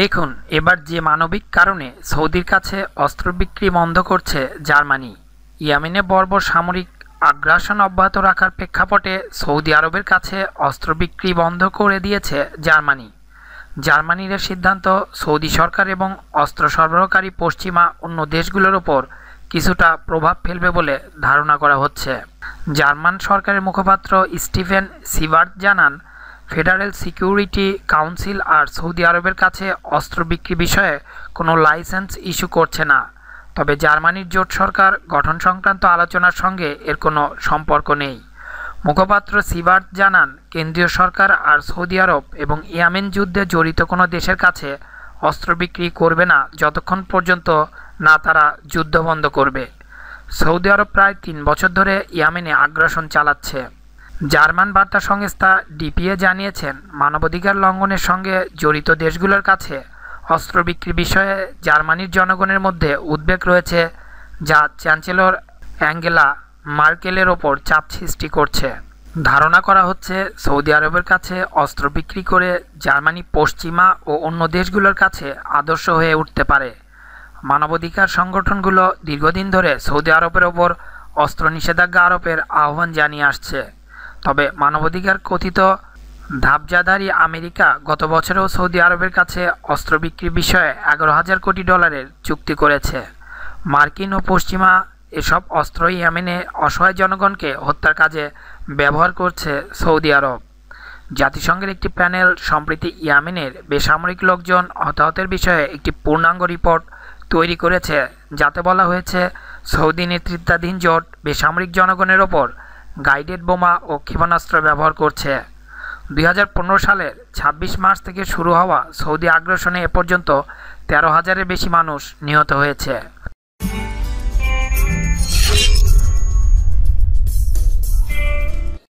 দেখুন এবার যে মানবিক কারণে সৌদির কাছে অস্ত্র বিক্রি বন্ধ করছে জার্মানি ইয়ামিনে বর্বর সামরিক আগ্রাসন অব্যাহত রাখার প্রেক্ষাপটে সৌদি আরবের কাছে অস্ত্র বিক্রি বন্ধ করে দিয়েছে জার্মানি জার্মানির সিদ্ধান্ত সৌদি সরকার এবং অস্ত্র সরবরাহকারী পশ্চিমা অন্য দেশগুলোর ওপর কিছুটা প্রভাব ফেলবে বলে ধারণা করা হচ্ছে জার্মান সরকারের মুখপাত্র স্টিফেন সিভার্ট জানান ফেডারেল সিকিউরিটি কাউন্সিল আর সৌদি আরবের কাছে অস্ত্র বিক্রি বিষয়ে কোনো লাইসেন্স ইস্যু করছে না তবে জার্মানির জোট সরকার গঠন সংক্রান্ত আলোচনার সঙ্গে এর কোনো সম্পর্ক নেই মুখপাত্র সিবার্ট জানান কেন্দ্রীয় সরকার আর সৌদি আরব এবং ইয়ামেন যুদ্ধে জড়িত কোনো দেশের কাছে অস্ত্র বিক্রি করবে না যতক্ষণ পর্যন্ত না তারা যুদ্ধ বন্ধ করবে সৌদি আরব প্রায় তিন বছর ধরে ইয়ামেনে আগ্রাসন চালাচ্ছে জার্মান বার্তা সংস্থা ডিপিএ জানিয়েছেন মানবাধিকার লঙ্ঘনের সঙ্গে জড়িত দেশগুলোর কাছে অস্ত্র বিক্রি বিষয়ে জার্মানির জনগণের মধ্যে উদ্বেগ রয়েছে যা চ্যান্সেলর অ্যাঙ্গেলা মার্কেলের ওপর চাপ সৃষ্টি করছে ধারণা করা হচ্ছে সৌদি আরবের কাছে অস্ত্র বিক্রি করে জার্মানি পশ্চিমা ও অন্য দেশগুলোর কাছে আদর্শ হয়ে উঠতে পারে মানবাধিকার সংগঠনগুলো দীর্ঘদিন ধরে সৌদি আরবের ওপর অস্ত্র নিষেধাজ্ঞা আরোপের আহ্বান জানিয়ে আসছে তবে মানবাধিকার কথিত ধাপজাধারী আমেরিকা গত বছরেও সৌদি আরবের কাছে অস্ত্র বিক্রি বিষয়ে এগারো হাজার কোটি ডলারের চুক্তি করেছে মার্কিন ও পশ্চিমা এসব অস্ত্র ইয়ামেনে অসহায় জনগণকে হত্যার কাজে ব্যবহার করছে সৌদি আরব জাতিসংঘের একটি প্যানেল সম্প্রতি ইয়ামেনের বেসামরিক লোকজন হতাহতের বিষয়ে একটি পূর্ণাঙ্গ রিপোর্ট তৈরি করেছে যাতে বলা হয়েছে সৌদি নেতৃত্বাধীন জোট বেসামরিক জনগণের ওপর গাইডেড বোমা ও ক্ষেপণাস্ত্র ব্যবহার করছে দুই সালের ২৬ মার্চ থেকে শুরু হওয়া সৌদি আগ্রাসনে এ পর্যন্ত তেরো হাজারের বেশি মানুষ নিহত হয়েছে